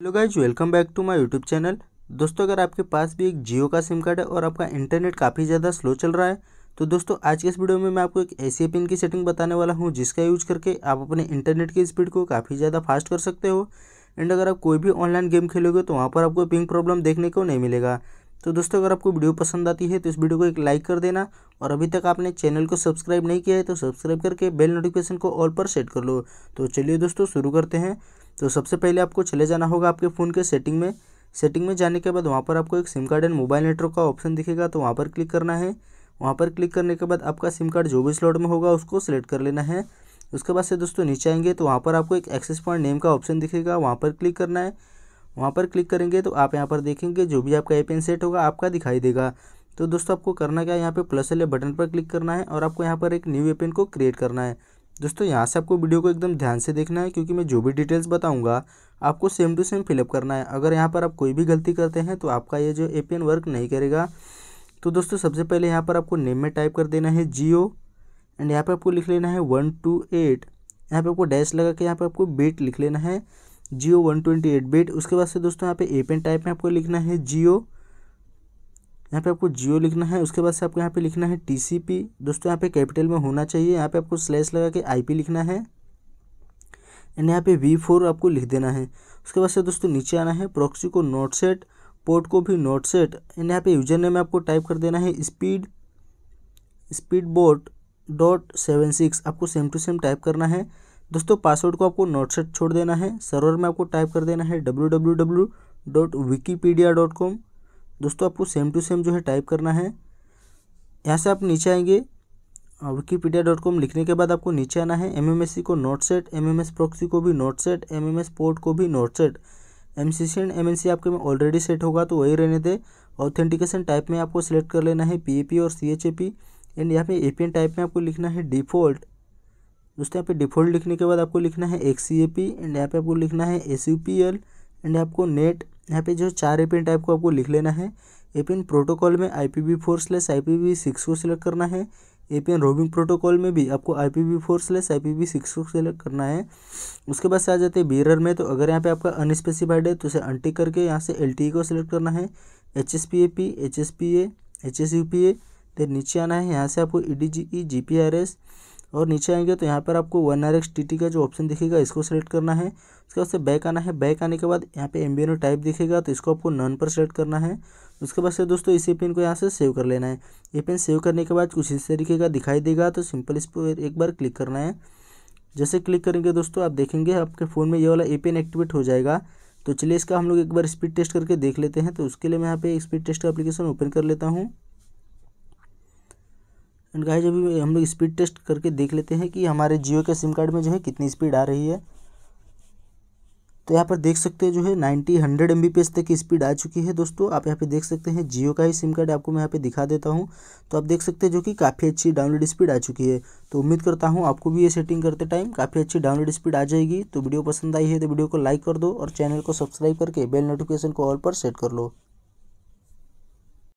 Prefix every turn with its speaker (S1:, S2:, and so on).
S1: hello guys welcome back to my YouTube channel दोस्तों अगर आपके पास भी एक जियो का सिम कार्ड है और आपका इंटरनेट काफ़ी ज़्यादा स्लो चल रहा है तो दोस्तों आज के इस वीडियो में मैं आपको एक ऐसी पिन की सेटिंग बताने वाला हूँ जिसका यूज करके आप अपने इंटरनेट की स्पीड को काफ़ी ज़्यादा फास्ट कर सकते हो एंड अगर आप कोई भी ऑनलाइन गेम खेलोगे तो वहाँ पर आपको पिंग प्रॉब्लम देखने को नहीं मिलेगा तो दोस्तों अगर आपको वीडियो पसंद आती है तो इस वीडियो को एक लाइक कर देना और अभी तक आपने चैनल को सब्सक्राइब नहीं किया है तो सब्सक्राइब करके बेल नोटिफिकेशन को ऑल पर सेट कर लो तो चलिए दोस्तों शुरू करते हैं तो सबसे पहले आपको चले जाना होगा आपके फ़ोन के सेटिंग में सेटिंग में जाने के बाद वहाँ पर आपको एक SIM card and mobile network का ऑप्शन दिखेगा तो वहाँ पर क्लिक करना है वहाँ पर क्लिक करने के बाद आपका सिम कार्ड जो भी स्लॉट में होगा उसको सिलेक्ट कर लेना है उसके बाद से दोस्तों नीचे आएंगे तो वहाँ पर आपको एक एक्सेस पॉइंट नेम का ऑप्शन दिखेगा वहाँ पर क्लिक करना है वहाँ पर क्लिक करेंगे तो आप यहाँ पर देखेंगे जो भी आपका एपेन सेट होगा आपका दिखाई देगा तो दोस्तों आपको करना क्या है यहाँ पर प्लस वाले बटन पर क्लिक करना है और आपको यहाँ पर एक न्यू एपेन को क्रिएट करना है दोस्तों यहाँ से आपको वीडियो को एकदम ध्यान से देखना है क्योंकि मैं जो भी डिटेल्स बताऊँगा आपको सेम टू सेम फिलअप करना है अगर यहाँ पर आप कोई भी गलती करते हैं तो आपका ये जो ए वर्क नहीं करेगा तो दोस्तों सबसे पहले यहाँ पर आपको नेम में टाइप कर देना है जियो एंड यहाँ पर आपको लिख लेना है वन टू एट यहाँ पर आपको डैश लगा के यहाँ पर आपको बेट लिख लेना है जियो वन ट्वेंटी एट बेट उसके बाद से दोस्तों यहाँ पे ए पेन टाइप में आपको लिखना है जियो यहाँ पे आपको जियो लिखना है उसके बाद से आपको यहाँ पे लिखना है टीसीपी दोस्तों यहाँ पे कैपिटल में होना चाहिए यहाँ पे आपको स्लैश लगा के आईपी लिखना है एंड यहाँ पे वी फोर आपको लिख देना है उसके बाद से दोस्तों नीचे आना है प्रॉक्सी को नोट सेट पोर्ट को भी नोट सेट एंड यहाँ पे यूजर नेम आपको टाइप कर देना है speed speed boat dot seven six आपको सेम टू सेम टाइप करना है दोस्तों पासवर्ड को आपको नोट सेट छोड़ देना है सर्वर में आपको टाइप कर देना है W W W dot Wikipedia dot com दोस्तों आपको सेम टू सेम जो है टाइप करना है यहाँ से आप नीचे आएंगे विकीपीडिया डॉट कॉम लिखने के बाद आपको नीचे आना है एम एम एस सी को not set M M S proxy को भी not set M M S port को भी not set M C C and M N C आपके में ऑलरेडी सेट होगा तो वही रहने दे ऑथेंटिकेशन टाइप में आपको सेलेक्ट कर लेना है पी ए पी और C H A P and यहाँ पे ए पी एन टाइप में आपको लिखना है डिफ़ॉल्ट दोस्तों यहाँ पे डिफ़ॉल्ट लिखने के बाद आपको लिखना है X C A P and यहाँ पे आपको लिखना है S U P L and आपको नेट यहाँ पे जो चार एपिन टाइप को आपको लिख लेना है एपिन प्रोटोकॉल में I P V four slash I P V six को सिलेक्ट करना है एपिन रोबिंग प्रोटोकॉल में भी आपको I P V four slash I P V six को सिलेक्ट करना है उसके बाद से आ जाते हैं बीरर में तो अगर यहाँ पे आपका अनस्पेसिफाइड है तो उसे अनटिक करके यहाँ से एल टी e को सिलेक्ट करना है H S P A P H S P A H S U P A फिर नीचे आना है यहाँ से आपको E D G E G P R S और नीचे आएंगे तो यहाँ पर आपको one R X T T का जो ऑप्शन दिखेगा इसको सेलेक्ट करना है उसके बाद से बैक आना है बैक आने के बाद यहाँ पे ओ टाइप दिखेगा तो इसको आपको नन पर सेलेक्ट करना है उसके बाद से दोस्तों इसी पेन को यहाँ से सेव कर लेना है ये पेन सेव करने के बाद कुछ इस तरीके का दिखाई देगा तो सिंपल इस पर एक बार क्लिक करना है जैसे क्लिक करेंगे दोस्तों आप देखेंगे आपके फ़ोन में ये वाला ए पेन एक्टिवेट हो जाएगा तो चलिए इसका हम लोग एक बार स्पीड टेस्ट करके देख लेते हैं तो उसके लिए मैं यहाँ पे स्पीड टेस्ट का एप्लीकेशन ओपन कर लेता हूँ एंड गाइज अभी हम लोग स्पीड टेस्ट करके देख लेते हैं कि हमारे जियो के सिम कार्ड में जो है कितनी स्पीड आ रही है तो यहाँ पर देख सकते हैं जो है नाइन्टी हंड्रेड एम तक की स्पीड आ चुकी है दोस्तों आप यहाँ पे देख सकते हैं जियो का ही सिम कार्ड आपको मैं यहाँ पे दिखा देता हूँ तो आप देख सकते हैं जो कि काफ़ी अच्छी डाउनलोड स्पीड आ चुकी है तो उम्मीद करता हूँ आपको भी ये सेटिंग करते टाइम काफ़ी अच्छी डाउनलोड स्पीड आ जाएगी तो वीडियो पसंद आई है तो वीडियो को लाइक कर दो और चैनल को सब्सक्राइब करके बेल नोटिफिकेशन को ऑल पर सेट कर लो